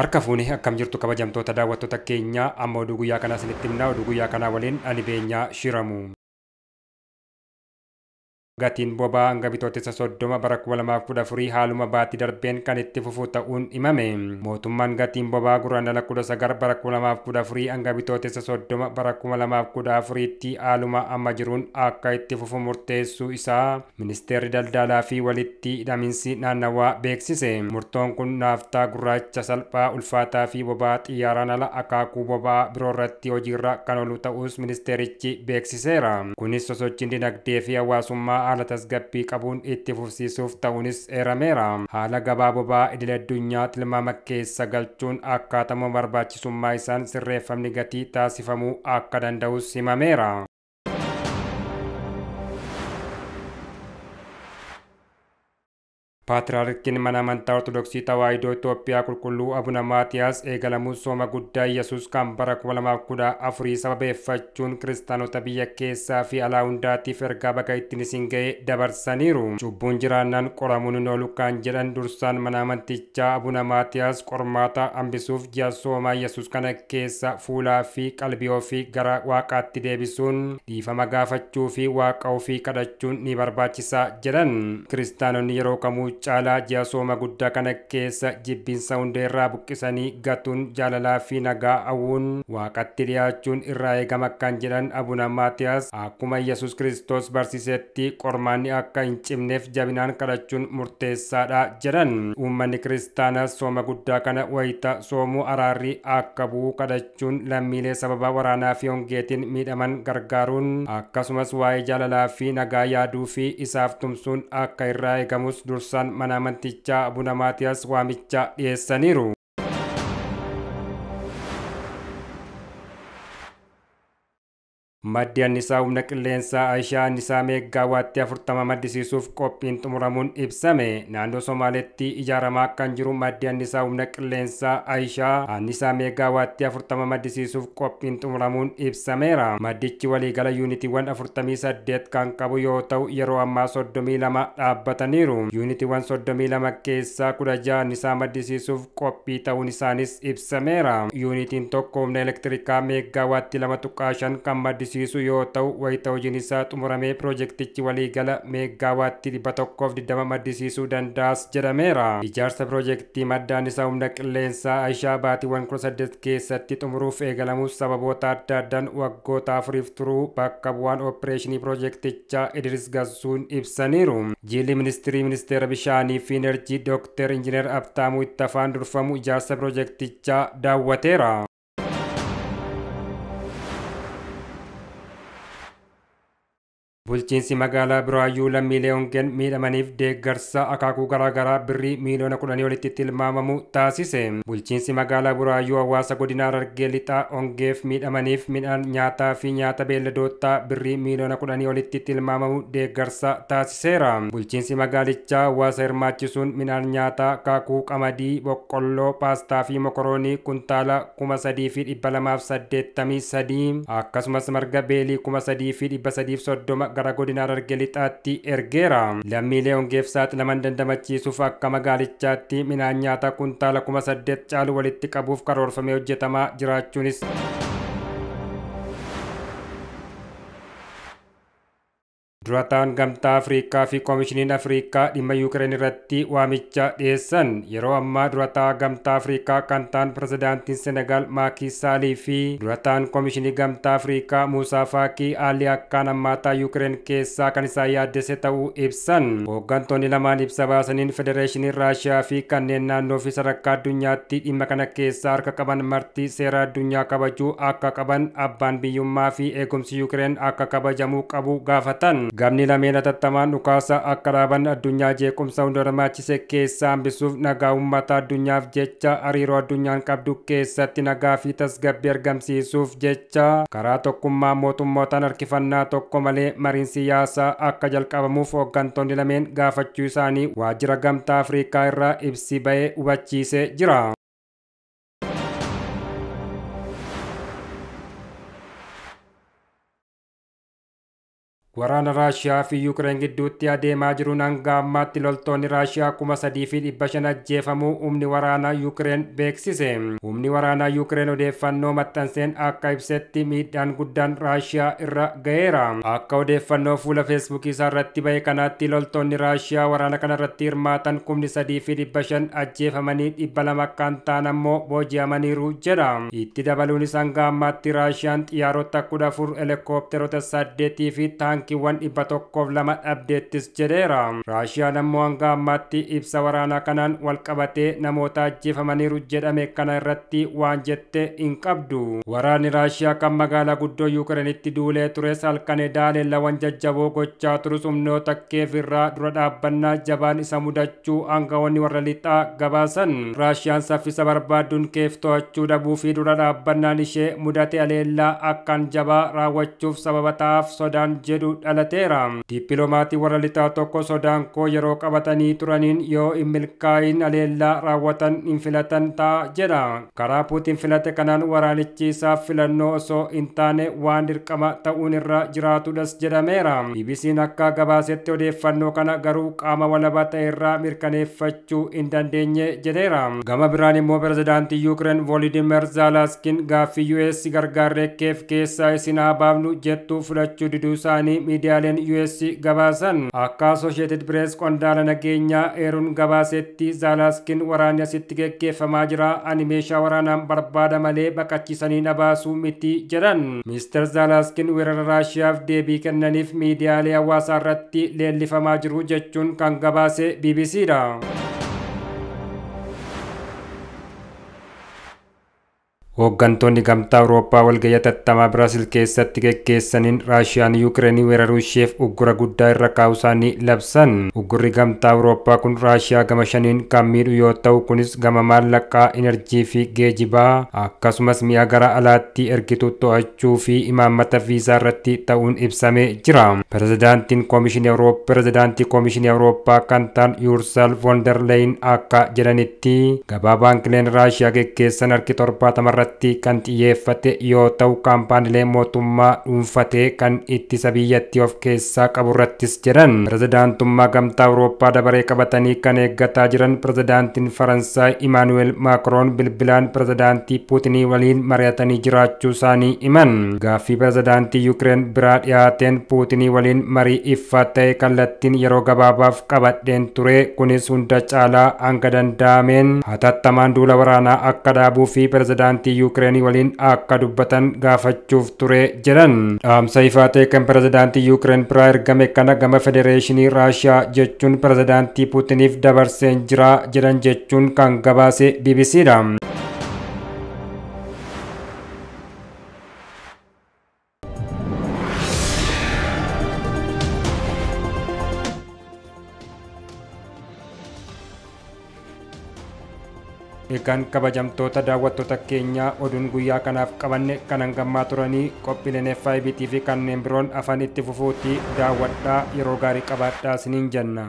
Harka fuuni akkam jirtu kabajamtoota daawwattoota keenyaa amma oduu guyyaa kanaa sinitti himna oduu guyyaa kanaa waliin ani beenyaa shiramu. gatiin bobaa hanga bitootessa soddoma bara kuma kuda free afurii haaluma baatti darbeen kan itti fufu ta'uun himame mootummaan gatiin bobaa guraandala kudha sagar bara kuma lamaaf kudha afurii hanga bitootessa soddoma bara kuma lamaaf kudha afuriitti haaluma amma jiruun akka itti fufu murteessuu isaa ministeerri dala fi walitti hidhaminsi naannawaa beeksise murtoon kun naaftaa gurraacha salphaa ulfaataa fi bobaa xiyyaaraan ala akaakuu bobaa biroo irratti hojiirra kan olu ta'us ministeerichi beeksiseera kunis sosochiin dinagdee fi hawaasummaa haala tasgabbii qabuun itti fufsiisuuf ta'uunis eerameera. Haala gabaa bobaa idil addunyaa tilmaama keessa galchuun akkaatama barbaachisummaa isaan sirreeffamni gatii taasifamuu akka danda'us himameera. Paatriyaarkiin mana amantaa Ortodoksii Tawaahidoo Itoophiyaa Qulqulluu Abuna Maatiyaas eegalamuun sooma guddaa Yesuus kan bara 2014 sababeeffachuun kiristaanota biyya keessaa fi alaa hundaatiif ergaa baga ittiin isin ga'e dabarsaniiru. Cubbuun jiraannaan qoramuun hin oolu kan jedhan dursaan mana amantichaa Abuna Maatiyaas qormaata ambisuf ji'a soomaa Yesuus kana fulafi fuulaa fi qalbii ofii gara waaqaatti deebisuun dhiifama gaafachuu fi waaqa ofii kadhachuun ni barbaachisa jedhan. Kristano yeroo kamu caalaa ji'a sooma guddaa kana keessa jibbinsa hundee irraa buqqisanii gatuun jaalalaa fi nagaa hawwuun waaqatti dhiyaachuun irraa eegama akkan jedhan abuna maatiyaas akkuma yesus kiristoos barsiisetti qormaanni akka hin cimneef jabinaan kadhachuun murteessaadha jedhan uummanni kiristaanas sooma guddaa kana wayita soomuu araarri akka bu'uu kadhachuun lammiilee sababa waraanaa fi hongeetiin miidhaman gargaaruun akkasumas waa'ee jaalalaa fi nagaa yaaduu fi isaaf tumsuun akka irraa eegamus dursan mana amantichaa buna Maatiyaas waamichaa dhiyeessaniiru. Maddeen isaa humna qilleensaa Aashaan isaa meeggaa waatti afurtama maddisiisuuf qophiin xumuramuun ibsame naannoo Somaaleetti ijaaramaa kan jiru maddeen isaa humna qilleensaa Aashaa annisaa meeggaa waatti afurtama maddisiisuuf qophiin xumuramuun ibsameera. Maddichi waliigala yuunitiiwwan 48 kan qabu yoo ta'u yeroo ammaa 32 dhaabbataniiru. Yuunitiiwwan 32 keessaa 16 annisaa maddisiisuuf qophii ta'uun isaaniis ibsameera. Yuunitiin tokko humna elektirikaa meeggaa waatti tukashan kan maddisiisu agarsiisu yoo ta'u wayita'uu isaa xumuramee piroojeektichi waliigala meegaawaatti dhibba tokkoof diddama maddisiisuu danda'as jedhameera. Ijaarsa piroojektii maddaan isaa humna qilleensaa Aishaa baatiiwwan 18 keessatti xumuruuf eegalamuuf sababoota adda addaan waggoota afuriif turuu bakka bu'aan oopereeshinii piroojektichaa Idiris Gassuun ibsaniiru. Jiilli ministirii ministeera bishaanii fi enerjii Dr. Injiinar Abtaamuu Ittafaan durfamu ijaarsa piroojektichaa daawwateera. Bulchiinsi magaalaa Biraayyuu lammiilee hongeen miidhamaniif deeggarsa akaakuu garaagaraa birrii miiliyoona kudhanii olitti tilmaamamu taasise. Bulchiinsi magaalaa wasa hawaasa godina Harargee lixaa hongeef miidhamaniif midhaan nyaataa fi nyaata beelladootaa birrii miiliyoona kudhanii olitti tilmaamamu deeggarsa taasiseera. Bulchiinsi magaalichaa hawaasa hirmaachisuun midhaan nyaataa akaakuu qamadii, boqqolloo, paastaa fi mokoroonii kuntaala kuma sadii fi dhibba lamaaf saddeettamii sadii akkasumas marga beelii kuma fi karaa godina Harargee lixaatti ergeera. Lammiilee hongeef saaxilaman dandamachiisuuf akka magaalichaatti midhaan nyaataa kuntaala kuma saddeet caalu walitti qabuuf karoorfamee hojjetamaa jiraachuunis. Duratan gamta Afrika fi Koomishiniin Afrika di Yuukireen irratti waamicha wa micca desan. Yero amma Afrikaa gamta Afrika kantan Senegaal Senegal Maki Salifi. Duratan Koomishinii gamta Afrika Musa Faki ali akkaan ammaataa Ukraine kesa kanisaya desetau ibsan. Hooggantoonni lamaan ibsa baasaniin Federation Raashiyaa fi kanena novi saraka dunya ti dhimma kana keessaa harka marti sera dunya kabaju akakaban abban qaban abbaan biyyummaa fi eegumsi jamu kabu kabajamu Gamni lameen hatattamaan dhukaasaa akka raaban addunyaa jeequmsa hunda barbaachise keessaa hambisuuf nagaa uummata addunyaaf jecha hariiroo addunyaan qabdu keessatti nagaa fi tasgabbii argamsiisuuf jecha karaa tokkummaa mootummootaan harkifannaa tokko malee mariin siyaasaa akka jalqabamuuf hooggantoonni lameen gaafachuu isaanii waajjira gamtaa Afrikaa irraa ibsi ba'ee hubachiisee jira. Waraana Raashiyaa fi Ukraina gidduutti adeemaa jiruun hanga ammaatti loltoonni Raashiyaa kuma sadii fi dhibba shan ajjeefamuu humni waraanaa Yuukireen beeksise. Humni waraanaa Yuukireen odeeffannoo maxxanseen akka ibsetti miidhaan guddaan Raashiyaa irra ga'eera. Akka odeeffannoo fuula feesbuukii isaa irratti ba'e kanaatti loltoonni Raashiyaa waraana kana irratti hirmaatan kumni sadii fi dhibba shan ajjeefamanii dhibba lama akkaan ta'an ammoo booji'amaniiru jedha. Itti dabaluunis hanga ammaatti Raashiyaan xiyyaarota kudha afur, eleekopteerota saddeetii fi taankiiwwan dhibba tokkoof lama dhabdeettis jedheera raashiyaa nammoo hanga ammaatti ibsa waraanaa kanaan wal qabatee namoota ajjeefamaniiru jedhame kana irratti waan jette hin qabdu waraanni raashiyaa kan magaalaa guddoo yuukreenitti duulee tures halkane daaleellawwan jajjaboo gochaa turus humnoota keef irraa dura dhaabbannaa jabaan isa mudachuu aangawoonni warra lixaa gabaasan raashiyaan saffisa barbaadduun keef to'achuu dhabuu fi dura dhaabbannaan ishee mudate aleellaa akkan jabaa raawwachuuf sababa ta'aaf sodaan jedhu ala teera Di warra waralita tokko sodang yeroo kabatani turanin yo hin milkaayin rawatan infilatan hin filatan ta'a jedha kanan puutiin filate filano so intane wandir osoo hin taane waan dirqama ta'uun irra jiraatudhas jedhameera bbc'n akka de odeeffannoo kana garu kama walabaa ta'e irraa mirkaneeffachuu hin dandeenye jedheera gama biraan immoo pirezidaantii yuukireen voolidimir zaalaskin gafi us gargaarree keef keessaa isin habaabnu jettuu fudhachuu diduu miidiyaaleen US gabaasan akka Associated Press qondaala nageenyaa eeruun gabaasetti zaalaaskin waraanni asitti geggeeffamaa jira ani meeshaa waraanaan barbaada malee baqachiisanii na miti jedhan. Mr. Zaalaaskin weerara Raashiyaaf deebii kennaniif miidiyaalee hawaasaa irratti leellifamaa jiru jechuun kan gabaase BBC dha. Hooggantoonni gamtaa Awurooppaa walgayyaa tattamaa Biraasil keessatti gaggeessaniin Raashiyaan Yuukireenii weeraruu isheef uggura guddaa irra isaanii labsan. Uggurri gamtaa Awurooppaa kun Raashiyaa gama shaniin kan miidhu yoo ta'u kunis gama maallaqaa, inerjii fi geejibaa akkasumas mi'a gara alaatti ergitu to'achuu fi imaammata viisaa irratti ta'uun ibsamee jira. Pirezidaantiin Koomishinii Awurooppaa Pirezidaantii Koomishinii Awurooppaa kan ta'an Yuursal Vonderleyin akka jedhanitti gabaa baankileen Raashiyaa gaggeessan harki torbaatamarratti irratti kan xiyyeeffate yoo ta'u kaampaanilee mootummaa dhuunfatee kan ittisa biyyattii of keessaa qaburrattis jedhan pirezidaantummaa gamtaa awurooppaa dabaree qabatanii kan eeggataa jiran pirezidaantiin faransaa imaanuweel maakroon bilbilaan pirezidaantii puutinii waliin mari'atanii jiraachuu isaanii iman gaaffii pirezidaantii yukireen biraa dhiyaateen puutinii waliin marii iffaa ta'e kallattiin yeroo gabaabaaf qabadheen ture kunis hunda caalaa hanga danda'ameen hatattamaan duula waraanaa akka dhaabuu fi pirezidaantii Yuukireenii waliin akka dubbatan gaafachuuf ture jedhan. Dhaamsa ifaa ta'e kan pirezidaantii Yuukireen biraa ergame kana gama federeeshinii Raashiyaa jechuun pirezidaantii Puutiniif dabarseen jira jedhan jechuun kan gabaase ram. Eegaan kabajamtoota daawwattoota keenyaa oduun guyyaa kanaaf qabanne kan hangammaa turanii qophiileen FIBT fi kanneen biroon afaan itti fufuutii daawwadhaa yeroo gaarii qabaadhaa siniin jenna.